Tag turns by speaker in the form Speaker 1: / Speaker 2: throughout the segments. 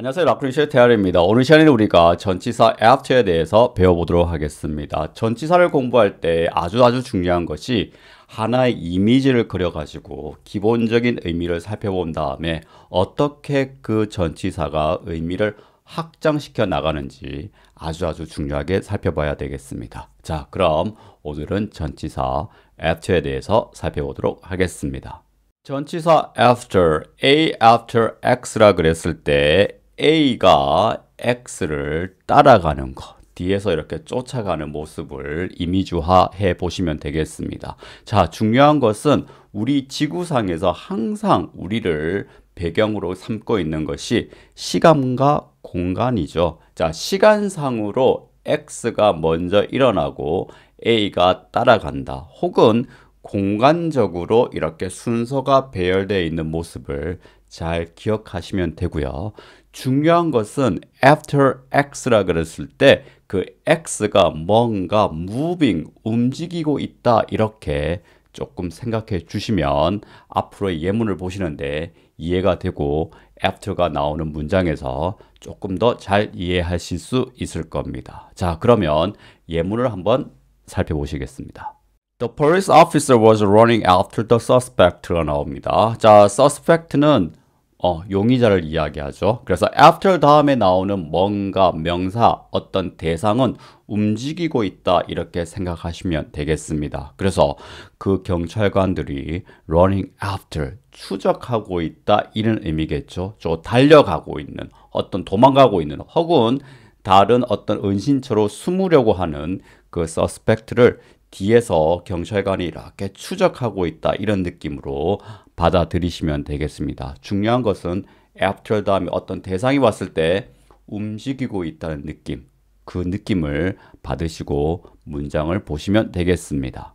Speaker 1: 안녕하세요. 라크리태아리입니다 오늘 시간에는 우리가 전치사 after에 대해서 배워보도록 하겠습니다. 전치사를 공부할 때 아주 아주 중요한 것이 하나의 이미지를 그려가지고 기본적인 의미를 살펴본 다음에 어떻게 그 전치사가 의미를 확장시켜 나가는지 아주 아주 중요하게 살펴봐야 되겠습니다. 자, 그럼 오늘은 전치사 after에 대해서 살펴보도록 하겠습니다. 전치사 after, a after x라 그랬을 때 A가 X를 따라가는 것. 뒤에서 이렇게 쫓아가는 모습을 이미지화해 보시면 되겠습니다. 자, 중요한 것은 우리 지구상에서 항상 우리를 배경으로 삼고 있는 것이 시간과 공간이죠. 자, 시간상으로 X가 먼저 일어나고 A가 따라간다. 혹은 공간적으로 이렇게 순서가 배열되어 있는 모습을 잘 기억하시면 되고요. 중요한 것은 after x라 그랬을 때 그 x가 뭔가 moving, 움직이고 있다 이렇게 조금 생각해 주시면 앞으로의 예문을 보시는데 이해가 되고 after가 나오는 문장에서 조금 더 잘 이해하실 수 있을 겁니다. 자, 그러면 예문을 한번 살펴보시겠습니다. The police officer was running after the suspect가 나옵니다. 자, suspect는 어, 용의자를 이야기하죠. 그래서 after 다음에 나오는 뭔가 명사 어떤 대상은 움직이고 있다 이렇게 생각하시면 되겠습니다. 그래서 그 경찰관들이 running after 추적하고 있다 이런 의미겠죠. 저 달려가고 있는 어떤 도망가고 있는 혹은 다른 어떤 은신처로 숨으려고 하는 그서스펙트를 뒤에서 경찰관이 이렇게 추적하고 있다 이런 느낌으로 받아들이시면 되겠습니다. 중요한 것은 after 다음에 어떤 대상이 왔을 때 움직이고 있다는 느낌, 그 느낌을 받으시고 문장을 보시면 되겠습니다.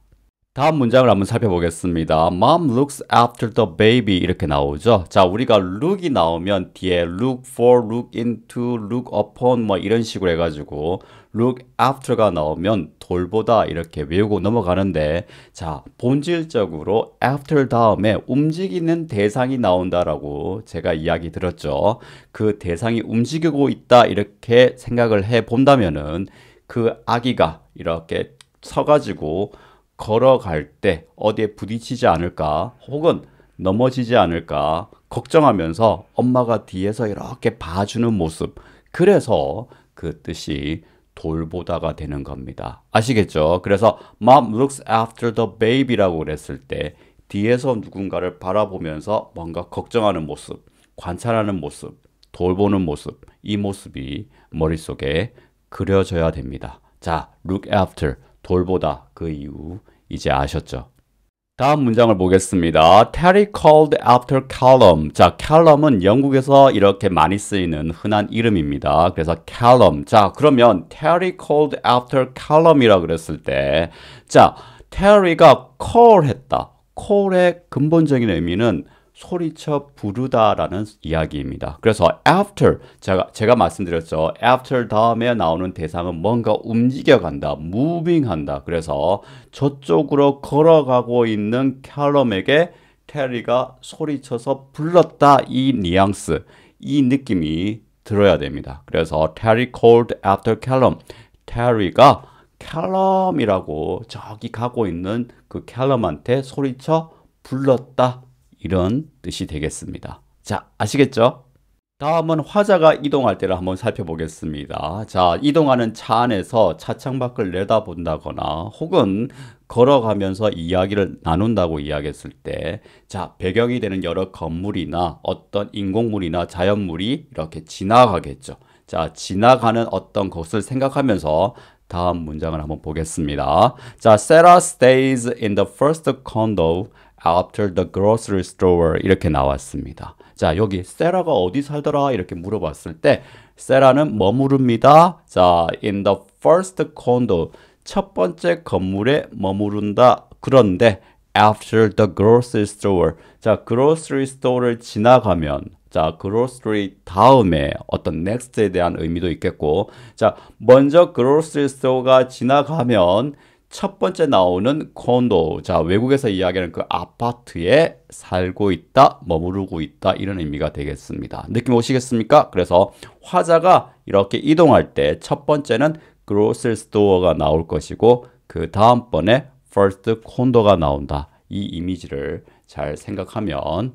Speaker 1: 다음 문장을 한번 살펴보겠습니다. Mom looks after the baby 이렇게 나오죠. 자, 우리가 look이 나오면 뒤에 look for, look into, look upon 뭐 이런 식으로 해가지고 look after가 나오면 돌보다 이렇게 외우고 넘어가는데 자, 본질적으로 after 다음에 움직이는 대상이 나온다라고 제가 이야기 들었죠. 그 대상이 움직이고 있다 이렇게 생각을 해 본다면은 그 아기가 이렇게 서가지고 걸어갈 때 어디에 부딪히지 않을까 혹은 넘어지지 않을까 걱정하면서 엄마가 뒤에서 이렇게 봐주는 모습 그래서 그 뜻이 돌보다가 되는 겁니다. 아시겠죠? 그래서 mom looks after the baby라고 그랬을 때 뒤에서 누군가를 바라보면서 뭔가 걱정하는 모습, 관찰하는 모습, 돌보는 모습 이 모습이 머릿속에 그려져야 됩니다. 자, look after 돌보다 그 이유 이제 아셨죠? 다음 문장을 보겠습니다. Terry called after Callum. 자, Callum은 영국에서 이렇게 많이 쓰이는 흔한 이름입니다. 그래서 Callum. 자, 그러면 Terry called after Callum이라 그랬을 때, 자, Terry가 call했다. call의 근본적인 의미는 소리쳐 부르다라는 이야기입니다. 그래서 after 제가 제가 말씀드렸죠. after 다음에 나오는 대상은 뭔가 움직여 간다, moving 한다. 그래서 저쪽으로 걸어가고 있는 캘럼에게 테리가 소리쳐서 불렀다 이 뉘앙스, 이 느낌이 들어야 됩니다. 그래서 테리 called after c a l l m 테리가 캘럼이라고 저기 가고 있는 그 캘럼한테 소리쳐 불렀다 이런 뜻이 되겠습니다. 자, 아시겠죠? 다음은 화자가 이동할 때를 한번 살펴보겠습니다. 자, 이동하는 차 안에서 차창 밖을 내다본다거나 혹은 걸어가면서 이야기를 나눈다고 이야기했을 때, 자, 배경이 되는 여러 건물이나 어떤 인공물이나 자연물이 이렇게 지나가겠죠. 자, 지나가는 어떤 것을 생각하면서 다음 문장을 한번 보겠습니다. 자, Sarah stays in the first condo after the grocery store 이렇게 나왔습니다. 자, 여기 세라가 어디 살더라 이렇게 물어봤을 때 세라는 머무릅니다. 자, in the first condo 첫 번째 건물에 머무른다. 그런데 after the grocery store 자, grocery store를 지나가면 자, grocery 다음에 어떤 next에 대한 의미도 있겠고, 자, 먼저 grocery store가 지나가면 첫 번째 나오는 콘도, 자, 외국에서 이야기하는 그 아파트에 살고 있다, 머무르고 있다, 이런 의미가 되겠습니다. 느낌 오시겠습니까? 그래서 화자가 이렇게 이동할 때 첫 번째는 grocery store가 나올 것이고, 그 다음번에 first 콘도가 나온다. 이 이미지를 잘 생각하면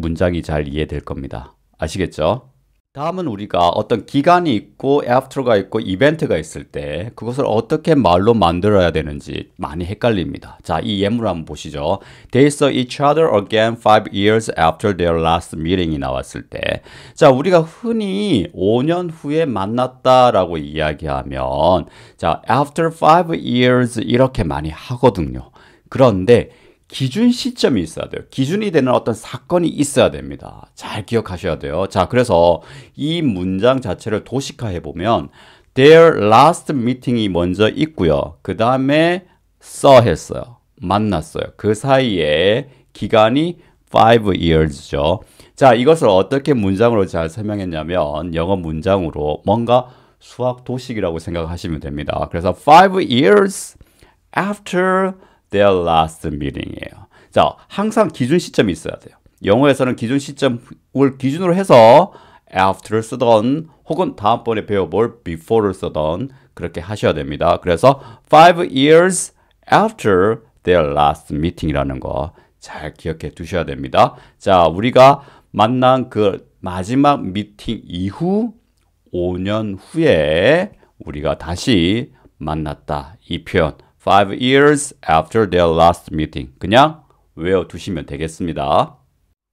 Speaker 1: 문장이 잘 이해될 겁니다. 아시겠죠? 다음은 우리가 어떤 기간이 있고 after가 있고 이벤트가 있을 때 그것을 어떻게 말로 만들어야 되는지 많이 헷갈립니다. 자, 이 예문 한번 보시죠. They saw each other again five years after their last meeting이 나왔을 때 자, 우리가 흔히 5년 후에 만났다라고 이야기하면 자, after five years 이렇게 많이 하거든요. 그런데 기준 시점이 있어야 돼요. 기준이 되는 어떤 사건이 있어야 됩니다. 잘 기억하셔야 돼요. 자, 그래서 이 문장 자체를 도식화해 보면 their last meeting이 먼저 있고요. 그 다음에 써 했어요. 만났어요. 그 사이에 기간이 5 years죠. 자, 이것을 어떻게 문장으로 잘 설명했냐면 영어 문장으로 뭔가 수학 도식이라고 생각하시면 됩니다. 그래서 5 years after their last meeting이에요. 자, 항상 기준 시점이 있어야 돼요. 영어에서는 기준 시점을 기준으로 해서 after를 쓰던 혹은 다음번에 배워볼 before를 쓰던 그렇게 하셔야 됩니다. 그래서 five years after their last meeting이라는 거 잘 기억해 두셔야 됩니다. 자, 우리가 만난 그 마지막 미팅 이후 5년 후에 우리가 다시 만났다. 이 표현 five years after their last meeting. 그냥 외워두시면 되겠습니다.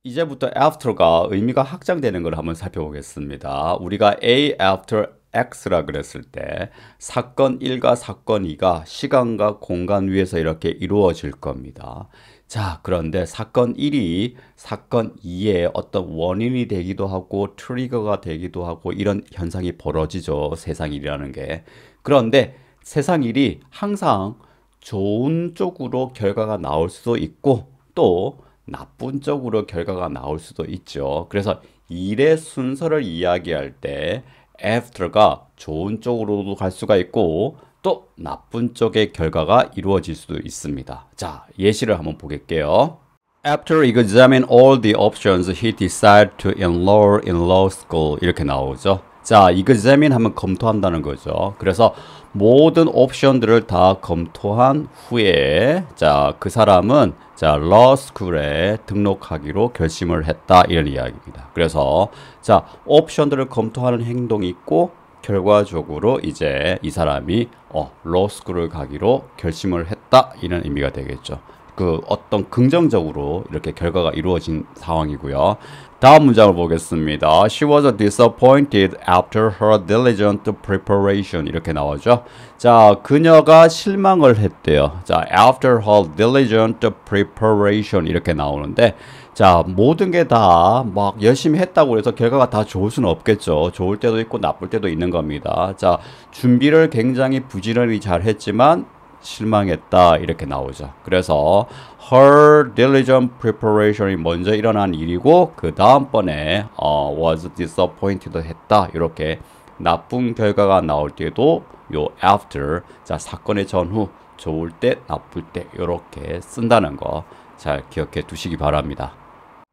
Speaker 1: 이제부터 after가 의미가 확장되는 걸 한번 살펴보겠습니다. 우리가 a after x라 그랬을 때 사건 1과 사건 2가 시간과 공간 위에서 이렇게 이루어질 겁니다. 자, 그런데 사건 1이 사건 2의 어떤 원인이 되기도 하고 트리거가 되기도 하고 이런 현상이 벌어지죠. 세상이라는 게. 그런데 세상 일이 항상 좋은 쪽으로 결과가 나올 수도 있고 또 나쁜 쪽으로 결과가 나올 수도 있죠. 그래서 일의 순서를 이야기할 때 after가 좋은 쪽으로도 갈 수가 있고 또 나쁜 쪽의 결과가 이루어질 수도 있습니다. 자, 예시를 한번 보겠게요. After examining all the options, he decided to enroll in law school. 이렇게 나오죠. 자, 이그제민 하면 검토한다는 거죠. 그래서 모든 옵션들을 다 검토한 후에 자, 그 사람은 자, 러스쿨에 등록하기로 결심을 했다 이런 이야기입니다. 그래서 자, 옵션들을 검토하는 행동이 있고 결과적으로 이제 이 사람이 어, 러스쿨을 가기로 결심을 했다 이런 의미가 되겠죠. 그 어떤 긍정적으로 이렇게 결과가 이루어진 상황이고요. 다음 문장을 보겠습니다. She was disappointed after her diligent preparation 이렇게 나오죠. 자, 그녀가 실망을 했대요. 자, after her diligent preparation 이렇게 나오는데 자, 모든 게 다 막 열심히 했다고 해서 결과가 다 좋을 수는 없겠죠. 좋을 때도 있고 나쁠 때도 있는 겁니다. 자, 준비를 굉장히 부지런히 잘 했지만 실망했다 이렇게 나오죠. 그래서 her diligent preparation이 먼저 일어난 일이고 그 다음번에 어, was disappointed 했다 이렇게 나쁜 결과가 나올 때도 요 after 자 사건의 전후 좋을 때 나쁠 때 이렇게 쓴다는 거 잘 기억해 두시기 바랍니다.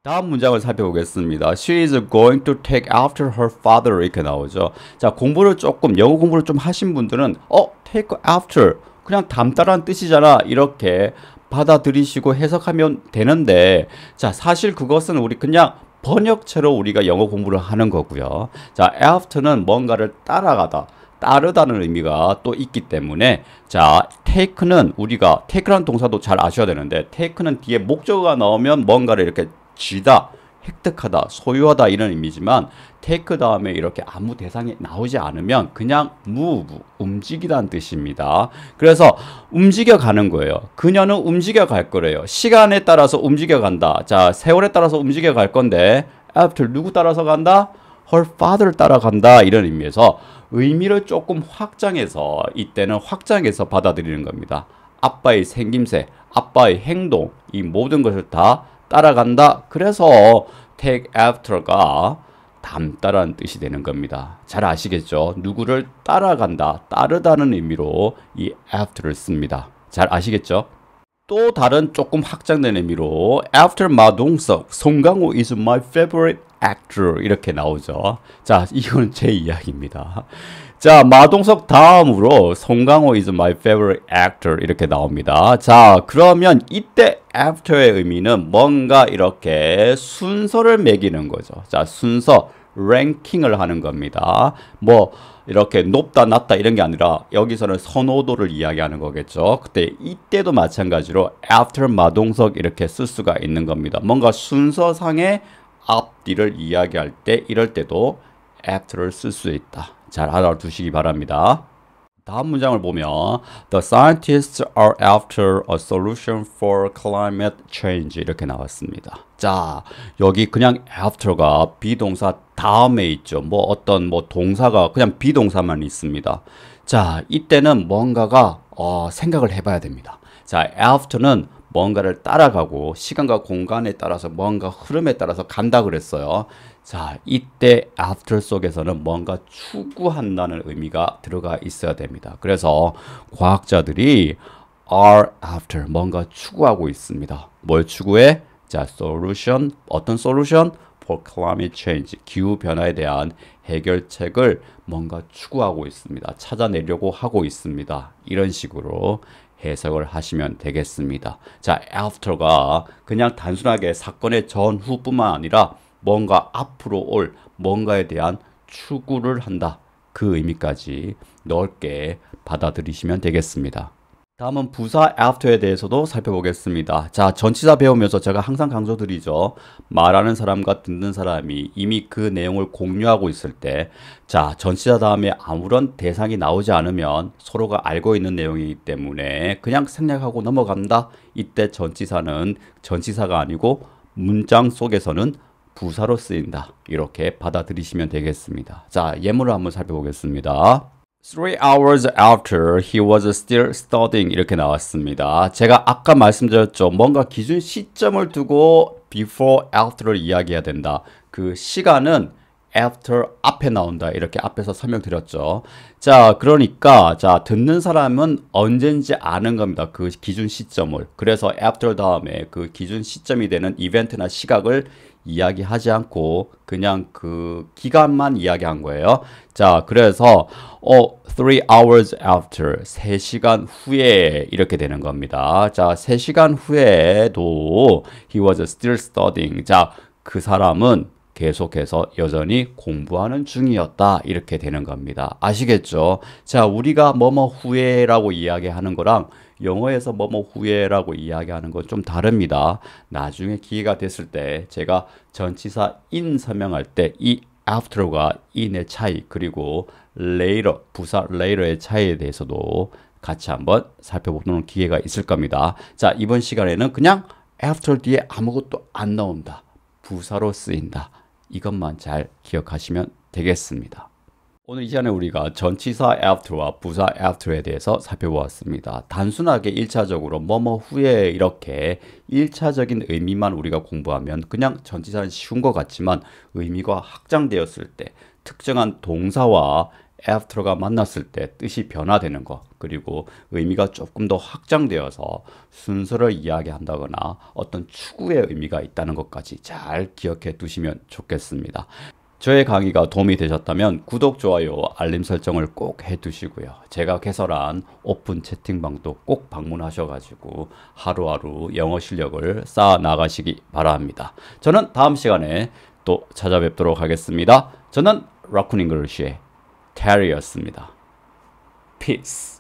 Speaker 1: 다음 문장을 살펴보겠습니다. She is going to take after her father 이렇게 나오죠. 자 공부를 조금 영어 공부를 좀 하신 분들은 어 take after 그냥 담따라는 뜻이잖아 이렇게 받아들이시고 해석하면 되는데 자 사실 그것은 우리 그냥 번역체로 우리가 영어 공부를 하는 거고요. 자 after는 뭔가를 따라가다 따르다는 의미가 또 있기 때문에 자 take는 우리가 take라는 동사도 잘 아셔야 되는데 take는 뒤에 목적어가 나오면 뭔가를 이렇게 쥐다, 획득하다, 소유하다 이런 의미지만 테이크 다음에 이렇게 아무 대상이 나오지 않으면 그냥 무브, 움직이다는 뜻입니다. 그래서 움직여가는 거예요. 그녀는 움직여갈 거래요. 시간에 따라서 움직여간다. 자, 세월에 따라서 움직여갈 건데 after 누구 따라서 간다? her father 따라간다 이런 의미에서 의미를 조금 확장해서 이때는 확장해서 받아들이는 겁니다. 아빠의 생김새, 아빠의 행동, 이 모든 것을 다 따라간다. 그래서 take after가 닮다라는 뜻이 되는 겁니다. 잘 아시겠죠? 누구를 따라간다, 따르다는 의미로 이 after를 씁니다. 잘 아시겠죠? 또 다른 조금 확장된 의미로 after 마동석, 송강호 is my favorite actor 이렇게 나오죠. 자, 이건 제 이야기입니다. 자, 마동석 다음으로 송강호 is my favorite actor 이렇게 나옵니다. 자, 그러면 이때 after의 의미는 뭔가 이렇게 순서를 매기는 거죠. 자, 순서, 랭킹을 하는 겁니다. 뭐 이렇게 높다 낮다 이런 게 아니라 여기서는 선호도를 이야기하는 거겠죠. 그때 이때도 마찬가지로 after 마동석 이렇게 쓸 수가 있는 겁니다. 뭔가 순서상의 앞뒤를 이야기할 때 이럴 때도 after를 쓸 수 있다. 잘 알아두시기 바랍니다. 다음 문장을 보면 The scientists are after a solution for climate change 이렇게 나왔습니다. 자, 여기 그냥 after가 비동사 다음에 있죠. 뭐 어떤 뭐 동사가 그냥 비동사만 있습니다. 자, 이때는 뭔가가 어, 생각을 해봐야 됩니다. 자, after는 뭔가를 따라가고 시간과 공간에 따라서 뭔가 흐름에 따라서 간다 그랬어요. 자, 이때 after 속에서는 뭔가 추구한다는 의미가 들어가 있어야 됩니다. 그래서 과학자들이 are after 뭔가 추구하고 있습니다. 뭘 추구해? 자, solution 어떤 solution? for climate change 기후 변화에 대한 해결책을 뭔가 추구하고 있습니다. 찾아내려고 하고 있습니다. 이런 식으로 해석을 하시면 되겠습니다. 자, after가 그냥 단순하게 사건의 전후뿐만 아니라 뭔가 앞으로 올 뭔가에 대한 추구를 한다. 그 의미까지 넓게 받아들이시면 되겠습니다. 다음은 부사 after에 대해서도 살펴보겠습니다. 자, 전치사 배우면서 제가 항상 강조드리죠. 말하는 사람과 듣는 사람이 이미 그 내용을 공유하고 있을 때, 자, 전치사 다음에 아무런 대상이 나오지 않으면 서로가 알고 있는 내용이기 때문에 그냥 생략하고 넘어간다. 이때 전치사는 전치사가 아니고 문장 속에서는 부사로 쓰인다. 이렇게 받아들이시면 되겠습니다. 자, 예문을 한번 살펴보겠습니다. Three hours after he was still studying 이렇게 나왔습니다. 제가 아까 말씀드렸죠. 뭔가 기준 시점을 두고 before, after를 이야기해야 된다. 그 시간은 after 앞에 나온다 이렇게 앞에서 설명드렸죠 자 그러니까 자 듣는 사람은 언젠지 아는 겁니다 그 기준 시점을 그래서 after 다음에 그 기준 시점이 되는 이벤트나 시각을 이야기하지 않고 그냥 그 기간만 이야기한 거예요 자 그래서 어 3 hours after 3시간 후에 이렇게 되는 겁니다 자 3시간 후에도 he was still studying 자그 사람은 계속해서 여전히 공부하는 중이었다 이렇게 되는 겁니다. 아시겠죠? 자 우리가 뭐뭐 후회라고 이야기하는 거랑 영어에서 뭐뭐 후회라고 이야기하는 건 좀 다릅니다. 나중에 기회가 됐을 때 제가 전치사 in 서명할 때 이 after가 in의 차이 그리고 later 부사 later의 차이에 대해서도 같이 한번 살펴보는 기회가 있을 겁니다. 자 이번 시간에는 그냥 after 뒤에 아무것도 안 나온다. 부사로 쓰인다. 이것만 잘 기억하시면 되겠습니다. 오늘 이 시간에 우리가 전치사 after와 부사 after에 대해서 살펴보았습니다. 단순하게 1차적으로 뭐뭐 후에 이렇게 1차적인 의미만 우리가 공부하면 그냥 전치사는 쉬운 것 같지만 의미가 확장되었을 때 특정한 동사와 after가 만났을 때 뜻이 변화되는 것 그리고 의미가 조금 더 확장되어서 순서를 이야기한다거나 어떤 추구의 의미가 있다는 것까지 잘 기억해 두시면 좋겠습니다. 저의 강의가 도움이 되셨다면 구독, 좋아요, 알림 설정을 꼭 해두시고요. 제가 개설한 오픈 채팅방도 꼭 방문하셔가지고 하루하루 영어 실력을 쌓아 나가시기 바랍니다. 저는 다음 시간에 또 찾아뵙도록 하겠습니다. 저는 라쿤 잉글리쉬의 캐리였습니다. p e